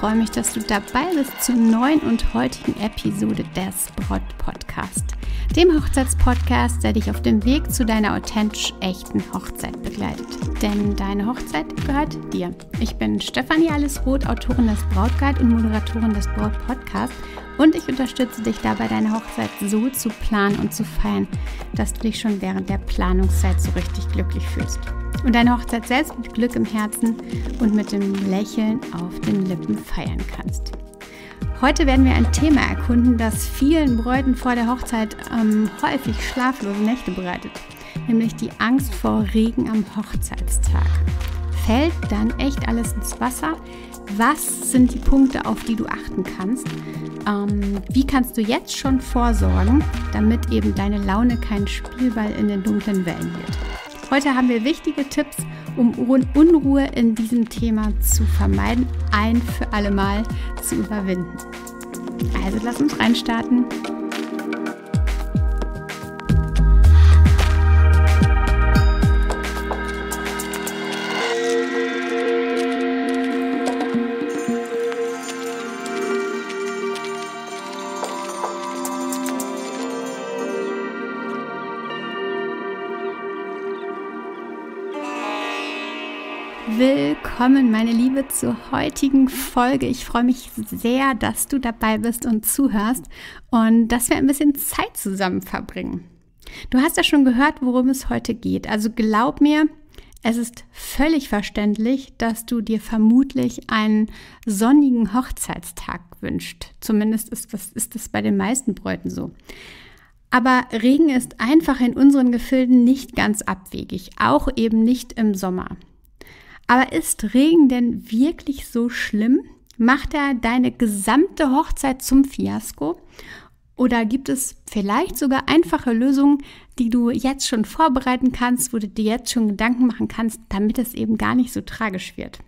freue mich, dass du dabei bist zur neuen und heutigen Episode des Brot Podcast, dem Hochzeitspodcast, der dich auf dem Weg zu deiner authentisch echten Hochzeit begleitet. Denn deine Hochzeit gehört dir. Ich bin Stefanie Allesroth, Autorin des Brautguide und Moderatorin des Brot Podcasts. und ich unterstütze dich dabei, deine Hochzeit so zu planen und zu feiern, dass du dich schon während der Planungszeit so richtig glücklich fühlst und deine Hochzeit selbst mit Glück im Herzen und mit dem Lächeln auf den Lippen feiern kannst. Heute werden wir ein Thema erkunden, das vielen Bräuten vor der Hochzeit ähm, häufig schlaflose Nächte bereitet, nämlich die Angst vor Regen am Hochzeitstag. Fällt dann echt alles ins Wasser? Was sind die Punkte, auf die du achten kannst? Ähm, wie kannst du jetzt schon vorsorgen, damit eben deine Laune kein Spielball in den dunklen Wellen wird? Heute haben wir wichtige Tipps, um Unruhe in diesem Thema zu vermeiden, ein für alle Mal zu überwinden. Also lass uns reinstarten. willkommen, meine Liebe, zur heutigen Folge. Ich freue mich sehr, dass du dabei bist und zuhörst und dass wir ein bisschen Zeit zusammen verbringen. Du hast ja schon gehört, worum es heute geht. Also glaub mir, es ist völlig verständlich, dass du dir vermutlich einen sonnigen Hochzeitstag wünscht. Zumindest ist das, ist das bei den meisten Bräuten so. Aber Regen ist einfach in unseren Gefilden nicht ganz abwegig, auch eben nicht im Sommer. Aber ist Regen denn wirklich so schlimm? Macht er deine gesamte Hochzeit zum Fiasko? Oder gibt es vielleicht sogar einfache Lösungen, die du jetzt schon vorbereiten kannst, wo du dir jetzt schon Gedanken machen kannst, damit es eben gar nicht so tragisch wird?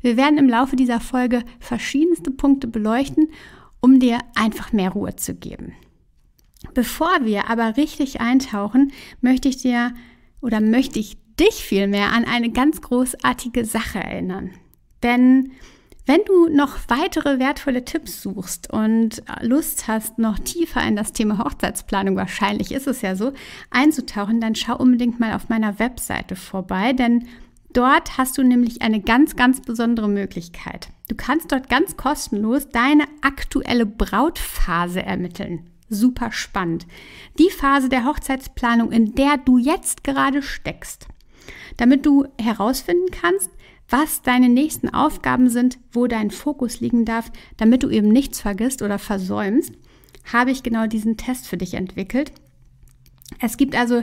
Wir werden im Laufe dieser Folge verschiedenste Punkte beleuchten, um dir einfach mehr Ruhe zu geben. Bevor wir aber richtig eintauchen, möchte ich dir oder möchte ich dich vielmehr an eine ganz großartige Sache erinnern. Denn wenn du noch weitere wertvolle Tipps suchst und Lust hast, noch tiefer in das Thema Hochzeitsplanung, wahrscheinlich ist es ja so, einzutauchen, dann schau unbedingt mal auf meiner Webseite vorbei, denn dort hast du nämlich eine ganz, ganz besondere Möglichkeit. Du kannst dort ganz kostenlos deine aktuelle Brautphase ermitteln. Super spannend. Die Phase der Hochzeitsplanung, in der du jetzt gerade steckst damit du herausfinden kannst, was deine nächsten Aufgaben sind, wo dein Fokus liegen darf, damit du eben nichts vergisst oder versäumst, habe ich genau diesen Test für dich entwickelt. Es gibt also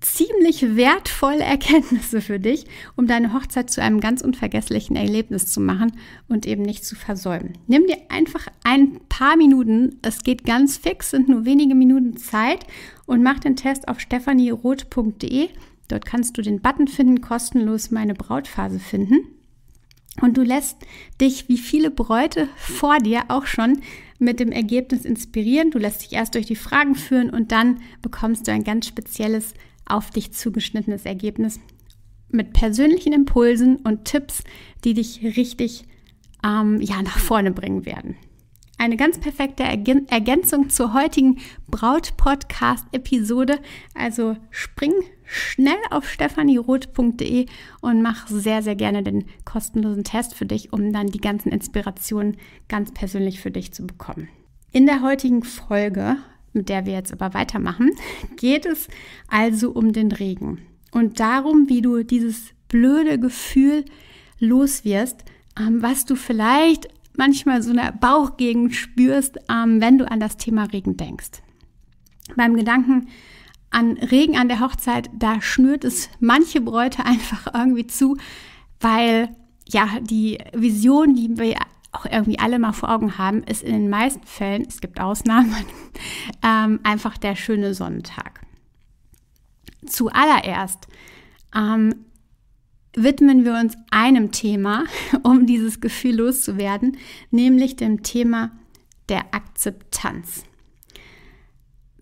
ziemlich wertvolle Erkenntnisse für dich, um deine Hochzeit zu einem ganz unvergesslichen Erlebnis zu machen und eben nicht zu versäumen. Nimm dir einfach ein paar Minuten, es geht ganz fix, sind nur wenige Minuten Zeit und mach den Test auf stephanieroth.de Dort kannst du den Button finden, kostenlos meine Brautphase finden. Und du lässt dich, wie viele Bräute vor dir, auch schon mit dem Ergebnis inspirieren. Du lässt dich erst durch die Fragen führen und dann bekommst du ein ganz spezielles, auf dich zugeschnittenes Ergebnis mit persönlichen Impulsen und Tipps, die dich richtig ähm, ja, nach vorne bringen werden. Eine ganz perfekte Ergänzung zur heutigen Braut-Podcast-Episode. Also spring schnell auf stefanieroth.de und mach sehr, sehr gerne den kostenlosen Test für dich, um dann die ganzen Inspirationen ganz persönlich für dich zu bekommen. In der heutigen Folge, mit der wir jetzt aber weitermachen, geht es also um den Regen und darum, wie du dieses blöde Gefühl los wirst, ähm, was du vielleicht manchmal so eine Bauchgegend spürst, ähm, wenn du an das Thema Regen denkst. Beim Gedanken, an Regen an der Hochzeit, da schnürt es manche Bräute einfach irgendwie zu, weil ja die Vision, die wir auch irgendwie alle mal vor Augen haben, ist in den meisten Fällen, es gibt Ausnahmen, ähm, einfach der schöne Sonnentag. Zuallererst ähm, widmen wir uns einem Thema, um dieses Gefühl loszuwerden, nämlich dem Thema der Akzeptanz.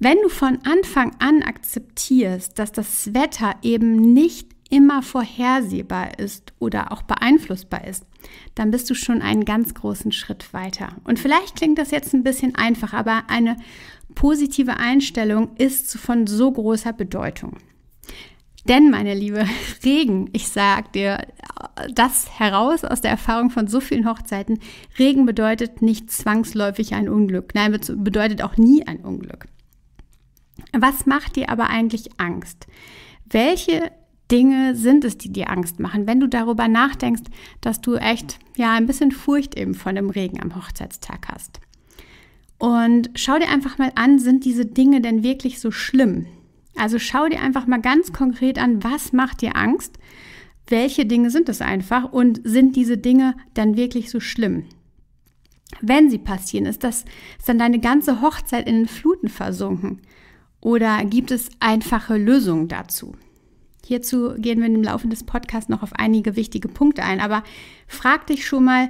Wenn du von Anfang an akzeptierst, dass das Wetter eben nicht immer vorhersehbar ist oder auch beeinflussbar ist, dann bist du schon einen ganz großen Schritt weiter. Und vielleicht klingt das jetzt ein bisschen einfach, aber eine positive Einstellung ist von so großer Bedeutung. Denn, meine Liebe, Regen, ich sag dir das heraus aus der Erfahrung von so vielen Hochzeiten, Regen bedeutet nicht zwangsläufig ein Unglück. Nein, bedeutet auch nie ein Unglück. Was macht dir aber eigentlich Angst? Welche Dinge sind es, die dir Angst machen, wenn du darüber nachdenkst, dass du echt ja ein bisschen Furcht eben von dem Regen am Hochzeitstag hast. Und schau dir einfach mal an, sind diese Dinge denn wirklich so schlimm? Also schau dir einfach mal ganz konkret an, was macht dir Angst? Welche Dinge sind es einfach und sind diese Dinge dann wirklich so schlimm? Wenn sie passieren, ist das ist dann deine ganze Hochzeit in den Fluten versunken. Oder gibt es einfache Lösungen dazu? Hierzu gehen wir im Laufe des Podcasts noch auf einige wichtige Punkte ein, aber frag dich schon mal,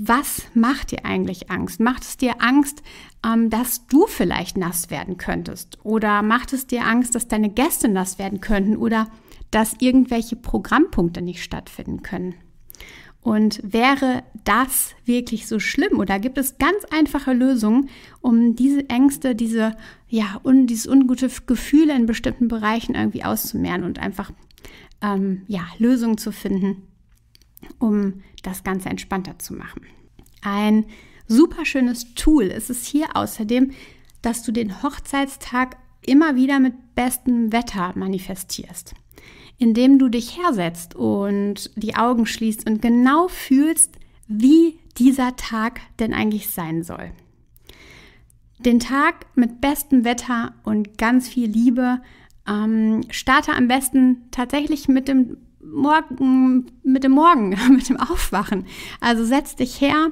was macht dir eigentlich Angst? Macht es dir Angst, ähm, dass du vielleicht nass werden könntest? Oder macht es dir Angst, dass deine Gäste nass werden könnten? Oder dass irgendwelche Programmpunkte nicht stattfinden können? Und wäre das wirklich so schlimm oder gibt es ganz einfache Lösungen, um diese Ängste, diese, ja, un, dieses ungute Gefühl in bestimmten Bereichen irgendwie auszumehren und einfach ähm, ja, Lösungen zu finden, um das Ganze entspannter zu machen? Ein super schönes Tool ist es hier außerdem, dass du den Hochzeitstag immer wieder mit bestem Wetter manifestierst indem du dich hersetzt und die Augen schließt und genau fühlst, wie dieser Tag denn eigentlich sein soll. Den Tag mit bestem Wetter und ganz viel Liebe. Ähm, starte am besten tatsächlich mit dem Morgen, mit dem Morgen, mit dem Aufwachen. Also setz dich her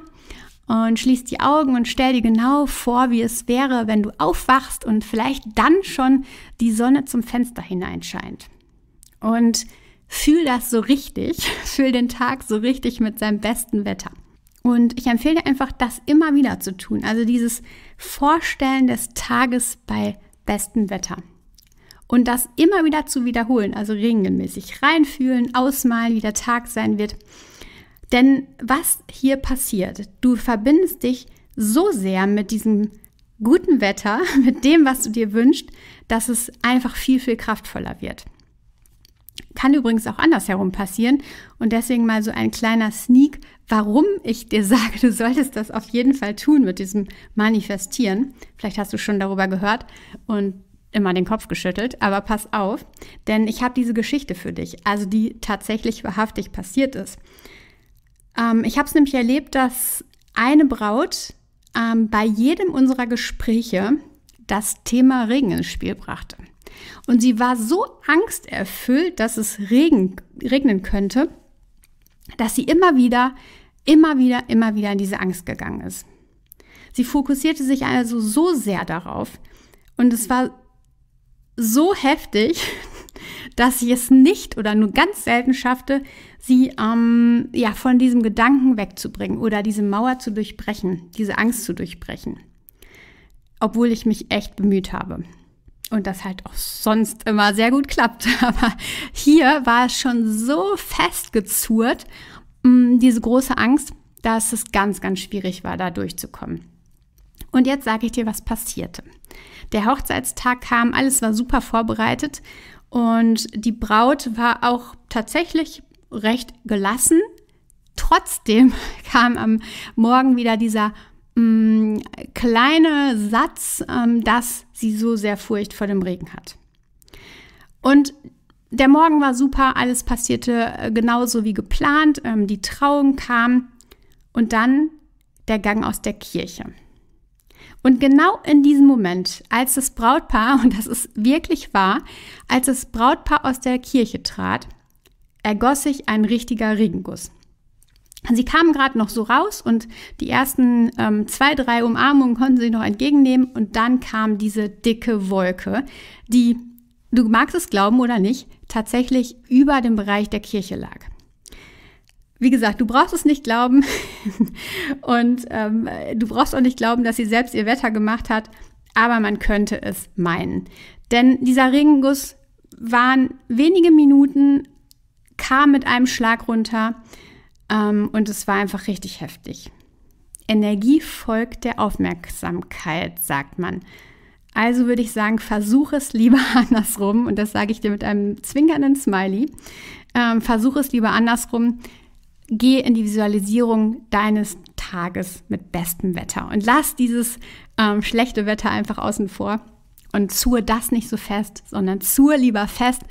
und schließ die Augen und stell dir genau vor, wie es wäre, wenn du aufwachst und vielleicht dann schon die Sonne zum Fenster hineinscheint und fühl das so richtig, fühl den Tag so richtig mit seinem besten Wetter. Und ich empfehle dir einfach, das immer wieder zu tun. Also dieses Vorstellen des Tages bei bestem Wetter. Und das immer wieder zu wiederholen, also regelmäßig reinfühlen, ausmalen, wie der Tag sein wird. Denn was hier passiert, du verbindest dich so sehr mit diesem guten Wetter, mit dem, was du dir wünschst, dass es einfach viel, viel kraftvoller wird. Kann übrigens auch andersherum passieren. Und deswegen mal so ein kleiner Sneak, warum ich dir sage, du solltest das auf jeden Fall tun mit diesem Manifestieren. Vielleicht hast du schon darüber gehört und immer den Kopf geschüttelt, aber pass auf, denn ich habe diese Geschichte für dich, also die tatsächlich wahrhaftig passiert ist. Ähm, ich habe es nämlich erlebt, dass eine Braut ähm, bei jedem unserer Gespräche das Thema Regen ins Spiel brachte. Und sie war so angsterfüllt, dass es Regen, regnen könnte, dass sie immer wieder, immer wieder, immer wieder in diese Angst gegangen ist. Sie fokussierte sich also so sehr darauf und es war so heftig, dass sie es nicht oder nur ganz selten schaffte, sie ähm, ja, von diesem Gedanken wegzubringen oder diese Mauer zu durchbrechen, diese Angst zu durchbrechen, obwohl ich mich echt bemüht habe und das halt auch sonst immer sehr gut klappt. Aber hier war es schon so festgezurrt, mm, diese große Angst, dass es ganz, ganz schwierig war, da durchzukommen. Und jetzt sage ich dir, was passierte. Der Hochzeitstag kam, alles war super vorbereitet und die Braut war auch tatsächlich recht gelassen. Trotzdem kam am Morgen wieder dieser Mm, kleine Satz, ähm, dass sie so sehr Furcht vor dem Regen hat. Und der Morgen war super, alles passierte äh, genauso wie geplant, ähm, die Trauung kam und dann der Gang aus der Kirche. Und genau in diesem Moment, als das Brautpaar, und das ist wirklich wahr, als das Brautpaar aus der Kirche trat, ergoss sich ein richtiger Regenguss. Sie kamen gerade noch so raus und die ersten ähm, zwei, drei Umarmungen konnten sie noch entgegennehmen und dann kam diese dicke Wolke, die, du magst es glauben oder nicht, tatsächlich über dem Bereich der Kirche lag. Wie gesagt, du brauchst es nicht glauben und ähm, du brauchst auch nicht glauben, dass sie selbst ihr Wetter gemacht hat, aber man könnte es meinen. Denn dieser Regenguss waren wenige Minuten, kam mit einem Schlag runter ähm, und es war einfach richtig heftig. Energie folgt der Aufmerksamkeit, sagt man. Also würde ich sagen, versuch es lieber andersrum. Und das sage ich dir mit einem zwinkernden Smiley. Ähm, versuch es lieber andersrum. Geh in die Visualisierung deines Tages mit bestem Wetter und lass dieses ähm, schlechte Wetter einfach außen vor und zur das nicht so fest, sondern zur lieber fest,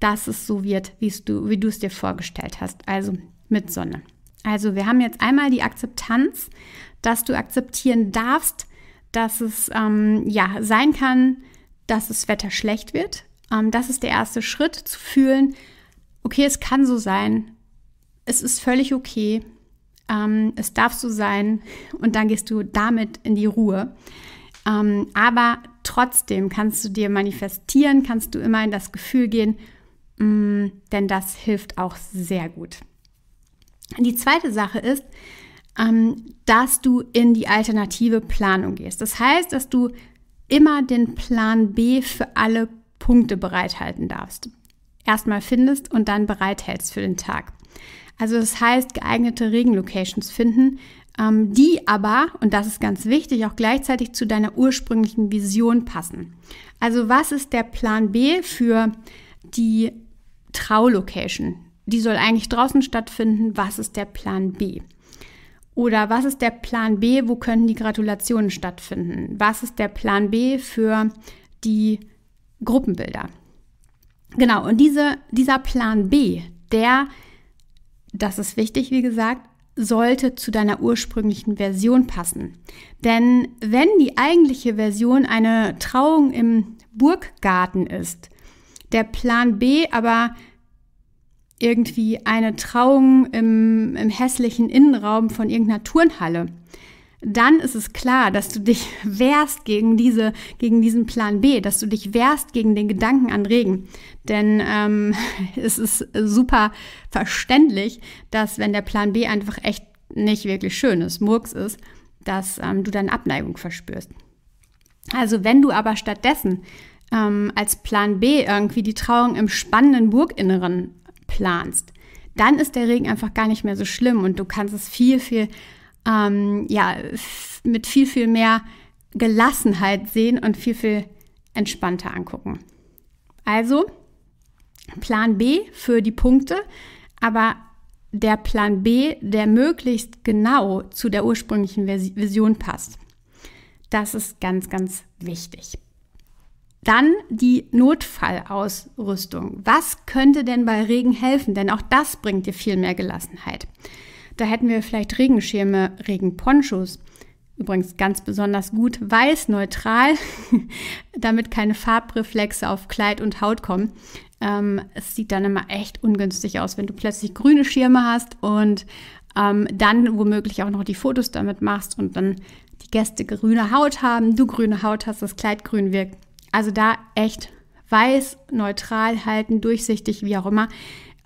dass es so wird, wie du es dir vorgestellt hast. Also mit Sonne. Also wir haben jetzt einmal die Akzeptanz, dass du akzeptieren darfst, dass es ähm, ja sein kann, dass das Wetter schlecht wird. Ähm, das ist der erste Schritt zu fühlen. Okay, es kann so sein. Es ist völlig okay. Ähm, es darf so sein. Und dann gehst du damit in die Ruhe. Ähm, aber trotzdem kannst du dir manifestieren, kannst du immer in das Gefühl gehen, mh, mm, denn das hilft auch sehr gut. Die zweite Sache ist, ähm, dass du in die alternative Planung gehst. Das heißt, dass du immer den Plan B für alle Punkte bereithalten darfst. Erstmal findest und dann bereithältst für den Tag. Also das heißt, geeignete Regenlocations finden, ähm, die aber, und das ist ganz wichtig, auch gleichzeitig zu deiner ursprünglichen Vision passen. Also was ist der Plan B für die Traulocation? die soll eigentlich draußen stattfinden, was ist der Plan B? Oder was ist der Plan B, wo könnten die Gratulationen stattfinden? Was ist der Plan B für die Gruppenbilder? Genau, und diese, dieser Plan B, der, das ist wichtig, wie gesagt, sollte zu deiner ursprünglichen Version passen. Denn wenn die eigentliche Version eine Trauung im Burggarten ist, der Plan B aber irgendwie eine Trauung im, im hässlichen Innenraum von irgendeiner Turnhalle, dann ist es klar, dass du dich wehrst gegen, diese, gegen diesen Plan B, dass du dich wehrst gegen den Gedanken an Regen. Denn ähm, es ist super verständlich, dass wenn der Plan B einfach echt nicht wirklich schön ist, Murks ist, dass ähm, du dann Abneigung verspürst. Also wenn du aber stattdessen ähm, als Plan B irgendwie die Trauung im spannenden Burginneren planst, dann ist der Regen einfach gar nicht mehr so schlimm und du kannst es viel, viel, ähm, ja, mit viel, viel mehr Gelassenheit sehen und viel, viel entspannter angucken. Also Plan B für die Punkte, aber der Plan B, der möglichst genau zu der ursprünglichen Vision passt. Das ist ganz, ganz wichtig. Dann die Notfallausrüstung. Was könnte denn bei Regen helfen? Denn auch das bringt dir viel mehr Gelassenheit. Da hätten wir vielleicht Regenschirme, Regenponchos. Übrigens ganz besonders gut weiß, neutral, damit keine Farbreflexe auf Kleid und Haut kommen. Ähm, es sieht dann immer echt ungünstig aus, wenn du plötzlich grüne Schirme hast und ähm, dann womöglich auch noch die Fotos damit machst und dann die Gäste grüne Haut haben, du grüne Haut hast, das Kleid grün wirkt also da echt weiß, neutral halten, durchsichtig, wie auch immer.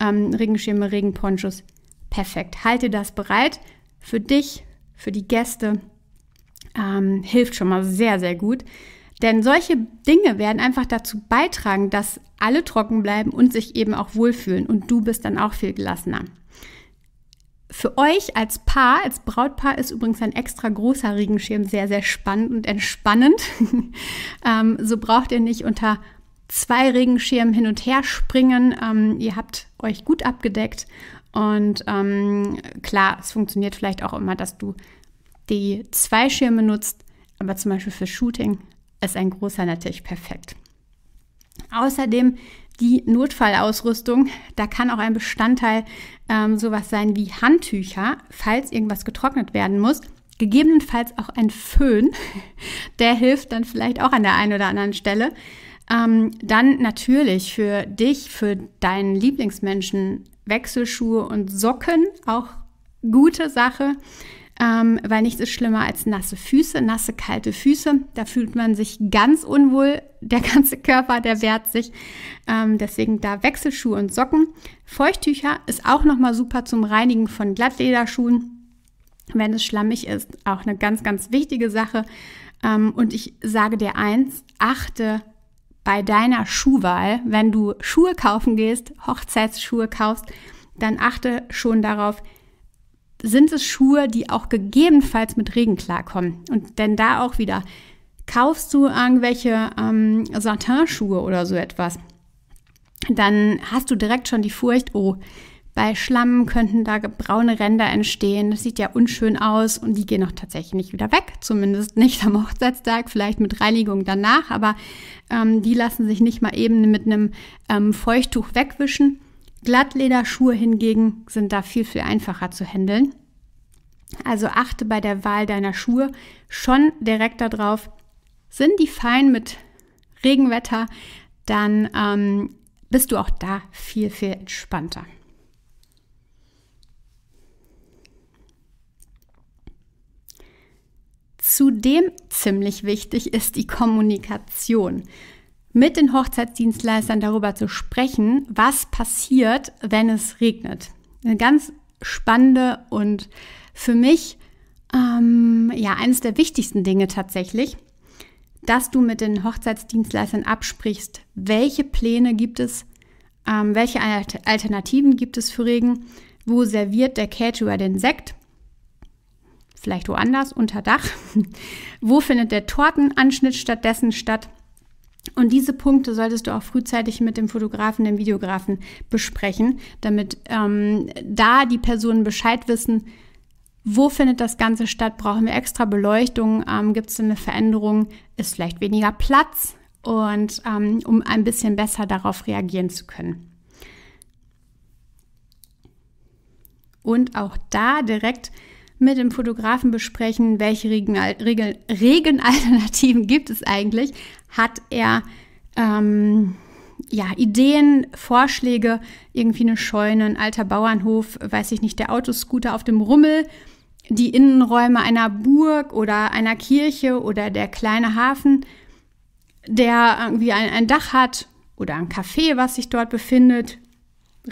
Ähm, Regenschirme, Regenponchos, perfekt. Halte das bereit für dich, für die Gäste. Ähm, hilft schon mal sehr, sehr gut. Denn solche Dinge werden einfach dazu beitragen, dass alle trocken bleiben und sich eben auch wohlfühlen. Und du bist dann auch viel gelassener. Für euch als Paar, als Brautpaar ist übrigens ein extra großer Regenschirm sehr, sehr spannend und entspannend. ähm, so braucht ihr nicht unter zwei Regenschirmen hin und her springen. Ähm, ihr habt euch gut abgedeckt und ähm, klar, es funktioniert vielleicht auch immer, dass du die zwei Schirme nutzt, aber zum Beispiel für Shooting ist ein großer natürlich perfekt. Außerdem die Notfallausrüstung. Da kann auch ein Bestandteil ähm, sowas sein wie Handtücher, falls irgendwas getrocknet werden muss. Gegebenenfalls auch ein Föhn, der hilft dann vielleicht auch an der einen oder anderen Stelle. Ähm, dann natürlich für dich, für deinen Lieblingsmenschen Wechselschuhe und Socken, auch gute Sache ähm, weil nichts ist schlimmer als nasse Füße, nasse, kalte Füße. Da fühlt man sich ganz unwohl, der ganze Körper, der wehrt sich. Ähm, deswegen da Wechselschuhe und Socken. Feuchttücher ist auch nochmal super zum Reinigen von Glattlederschuhen. Wenn es schlammig ist, auch eine ganz, ganz wichtige Sache. Ähm, und ich sage dir eins, achte bei deiner Schuhwahl, wenn du Schuhe kaufen gehst, Hochzeitsschuhe kaufst, dann achte schon darauf, sind es Schuhe, die auch gegebenenfalls mit Regen klarkommen. Und denn da auch wieder, kaufst du irgendwelche ähm, Satin-Schuhe oder so etwas, dann hast du direkt schon die Furcht, oh, bei Schlamm könnten da braune Ränder entstehen. Das sieht ja unschön aus und die gehen auch tatsächlich nicht wieder weg. Zumindest nicht am Hochzeitstag, vielleicht mit Reinigung danach, aber ähm, die lassen sich nicht mal eben mit einem ähm, Feuchttuch wegwischen. Glattlederschuhe hingegen sind da viel, viel einfacher zu handeln. Also achte bei der Wahl deiner Schuhe schon direkt darauf, sind die fein mit Regenwetter, dann ähm, bist du auch da viel, viel entspannter. Zudem ziemlich wichtig ist die Kommunikation mit den Hochzeitsdienstleistern darüber zu sprechen, was passiert, wenn es regnet. Eine ganz spannende und für mich ähm, ja eines der wichtigsten Dinge tatsächlich, dass du mit den Hochzeitsdienstleistern absprichst, welche Pläne gibt es, ähm, welche Alternativen gibt es für Regen, wo serviert der Caterer den Sekt, vielleicht woanders unter Dach, wo findet der Tortenanschnitt stattdessen statt und diese Punkte solltest du auch frühzeitig mit dem Fotografen, dem Videografen besprechen, damit ähm, da die Personen Bescheid wissen, wo findet das Ganze statt? Brauchen wir extra Beleuchtung? Ähm, Gibt es eine Veränderung? Ist vielleicht weniger Platz? Und ähm, um ein bisschen besser darauf reagieren zu können. Und auch da direkt mit dem Fotografen besprechen, welche Regenalternativen gibt es eigentlich. Hat er ähm, ja, Ideen, Vorschläge, irgendwie eine Scheune, ein alter Bauernhof, weiß ich nicht, der Autoscooter auf dem Rummel, die Innenräume einer Burg oder einer Kirche oder der kleine Hafen, der irgendwie ein, ein Dach hat oder ein Café, was sich dort befindet,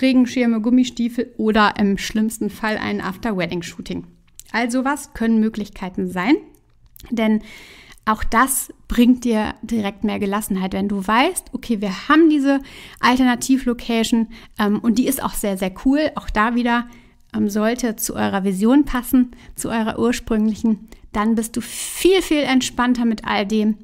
Regenschirme, Gummistiefel oder im schlimmsten Fall ein After-Wedding-Shooting. Also was können Möglichkeiten sein? Denn auch das bringt dir direkt mehr Gelassenheit, wenn du weißt, okay, wir haben diese Alternativlocation ähm, und die ist auch sehr, sehr cool. Auch da wieder ähm, sollte zu eurer Vision passen, zu eurer ursprünglichen. Dann bist du viel, viel entspannter mit all dem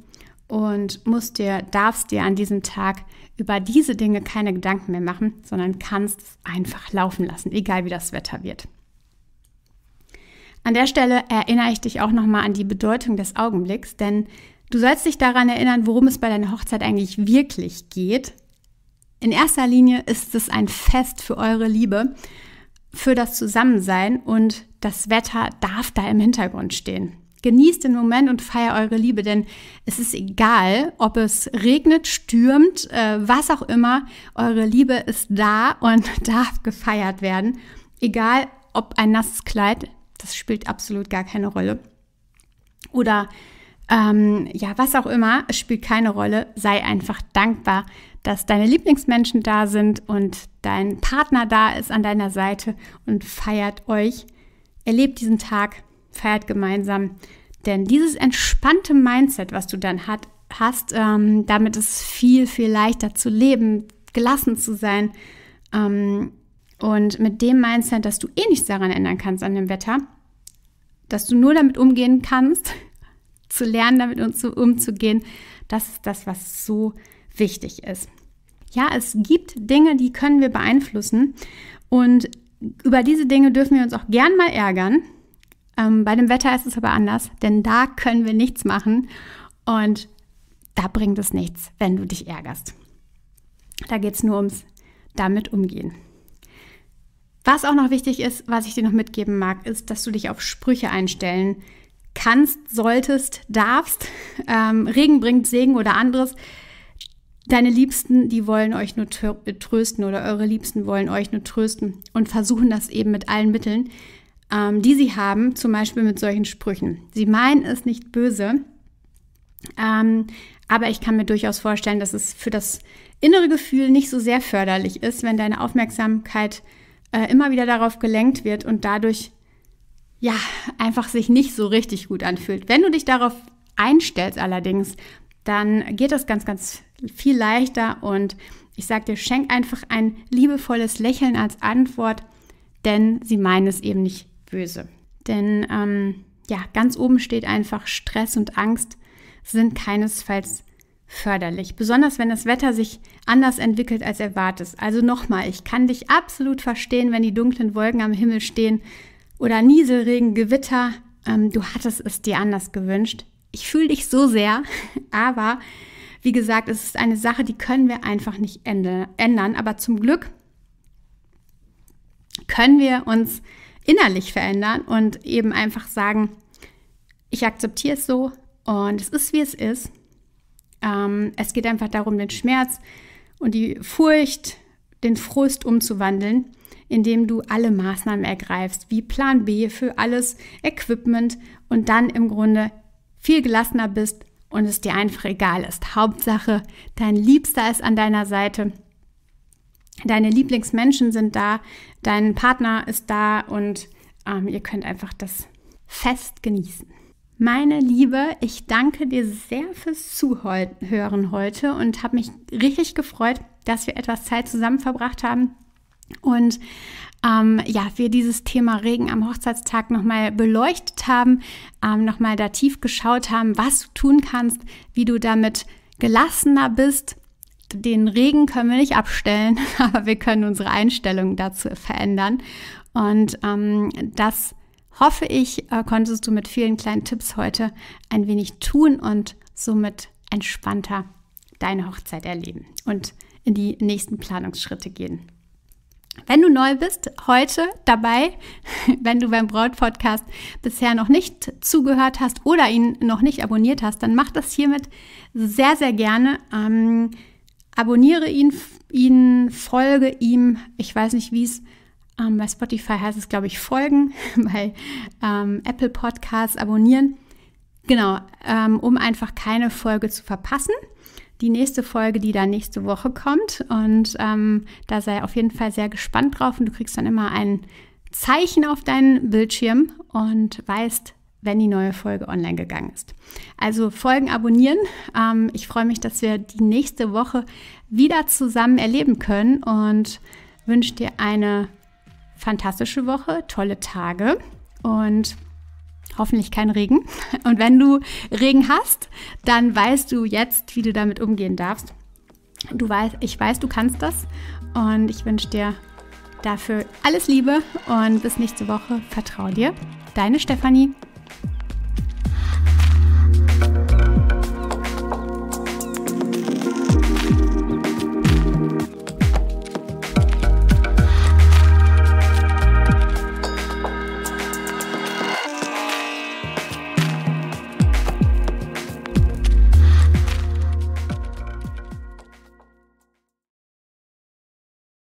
und musst dir, darfst dir an diesem Tag über diese Dinge keine Gedanken mehr machen, sondern kannst es einfach laufen lassen, egal wie das Wetter wird. An der Stelle erinnere ich dich auch nochmal an die Bedeutung des Augenblicks, denn du sollst dich daran erinnern, worum es bei deiner Hochzeit eigentlich wirklich geht. In erster Linie ist es ein Fest für eure Liebe, für das Zusammensein und das Wetter darf da im Hintergrund stehen. Genießt den Moment und feier eure Liebe, denn es ist egal, ob es regnet, stürmt, äh, was auch immer, eure Liebe ist da und darf gefeiert werden. Egal, ob ein nasses Kleid das spielt absolut gar keine Rolle. Oder ähm, ja, was auch immer, es spielt keine Rolle. Sei einfach dankbar, dass deine Lieblingsmenschen da sind und dein Partner da ist an deiner Seite und feiert euch. Erlebt diesen Tag, feiert gemeinsam. Denn dieses entspannte Mindset, was du dann hat, hast, ähm, damit ist viel, viel leichter zu leben, gelassen zu sein, ähm, und mit dem Mindset, dass du eh nichts daran ändern kannst an dem Wetter, dass du nur damit umgehen kannst, zu lernen, damit umzugehen, das ist das, was so wichtig ist. Ja, es gibt Dinge, die können wir beeinflussen und über diese Dinge dürfen wir uns auch gern mal ärgern. Ähm, bei dem Wetter ist es aber anders, denn da können wir nichts machen und da bringt es nichts, wenn du dich ärgerst. Da geht es nur ums damit umgehen. Was auch noch wichtig ist, was ich dir noch mitgeben mag, ist, dass du dich auf Sprüche einstellen kannst, solltest, darfst. Ähm, Regen bringt Segen oder anderes. Deine Liebsten, die wollen euch nur trösten oder eure Liebsten wollen euch nur trösten und versuchen das eben mit allen Mitteln, ähm, die sie haben, zum Beispiel mit solchen Sprüchen. Sie meinen es nicht böse, ähm, aber ich kann mir durchaus vorstellen, dass es für das innere Gefühl nicht so sehr förderlich ist, wenn deine Aufmerksamkeit äh, immer wieder darauf gelenkt wird und dadurch ja einfach sich nicht so richtig gut anfühlt. Wenn du dich darauf einstellst allerdings, dann geht das ganz, ganz viel leichter und ich sage dir, schenk einfach ein liebevolles Lächeln als Antwort, denn sie meinen es eben nicht böse. Denn ähm, ja, ganz oben steht einfach Stress und Angst sind keinesfalls förderlich, besonders wenn das Wetter sich anders entwickelt als erwartet. Also nochmal, ich kann dich absolut verstehen, wenn die dunklen Wolken am Himmel stehen oder Nieselregen, Gewitter. Ähm, du hattest es dir anders gewünscht. Ich fühle dich so sehr, aber wie gesagt, es ist eine Sache, die können wir einfach nicht ändern. Aber zum Glück können wir uns innerlich verändern und eben einfach sagen, ich akzeptiere es so und es ist, wie es ist ähm, es geht einfach darum, den Schmerz und die Furcht, den Frust umzuwandeln, indem du alle Maßnahmen ergreifst, wie Plan B für alles Equipment und dann im Grunde viel gelassener bist und es dir einfach egal ist. Hauptsache, dein Liebster ist an deiner Seite. Deine Lieblingsmenschen sind da, dein Partner ist da und ähm, ihr könnt einfach das Fest genießen. Meine Liebe, ich danke dir sehr fürs Zuhören heute und habe mich richtig gefreut, dass wir etwas Zeit zusammen verbracht haben und ähm, ja, wir dieses Thema Regen am Hochzeitstag nochmal beleuchtet haben, ähm, nochmal da tief geschaut haben, was du tun kannst, wie du damit gelassener bist. Den Regen können wir nicht abstellen, aber wir können unsere Einstellung dazu verändern. Und ähm, das hoffe ich, äh, konntest du mit vielen kleinen Tipps heute ein wenig tun und somit entspannter deine Hochzeit erleben und in die nächsten Planungsschritte gehen. Wenn du neu bist, heute dabei, wenn du beim Braut-Podcast bisher noch nicht zugehört hast oder ihn noch nicht abonniert hast, dann mach das hiermit sehr, sehr gerne. Ähm, abonniere ihn, ihn, folge ihm. Ich weiß nicht, wie es ähm, bei Spotify heißt es, glaube ich, folgen, bei ähm, Apple Podcasts abonnieren. Genau, ähm, um einfach keine Folge zu verpassen. Die nächste Folge, die dann nächste Woche kommt. Und ähm, da sei auf jeden Fall sehr gespannt drauf. Und du kriegst dann immer ein Zeichen auf deinen Bildschirm und weißt, wenn die neue Folge online gegangen ist. Also Folgen abonnieren. Ähm, ich freue mich, dass wir die nächste Woche wieder zusammen erleben können und wünsche dir eine fantastische Woche, tolle Tage und hoffentlich kein Regen. Und wenn du Regen hast, dann weißt du jetzt, wie du damit umgehen darfst. Du weißt, ich weiß, du kannst das und ich wünsche dir dafür alles Liebe und bis nächste Woche. Vertrau dir. Deine Stefanie.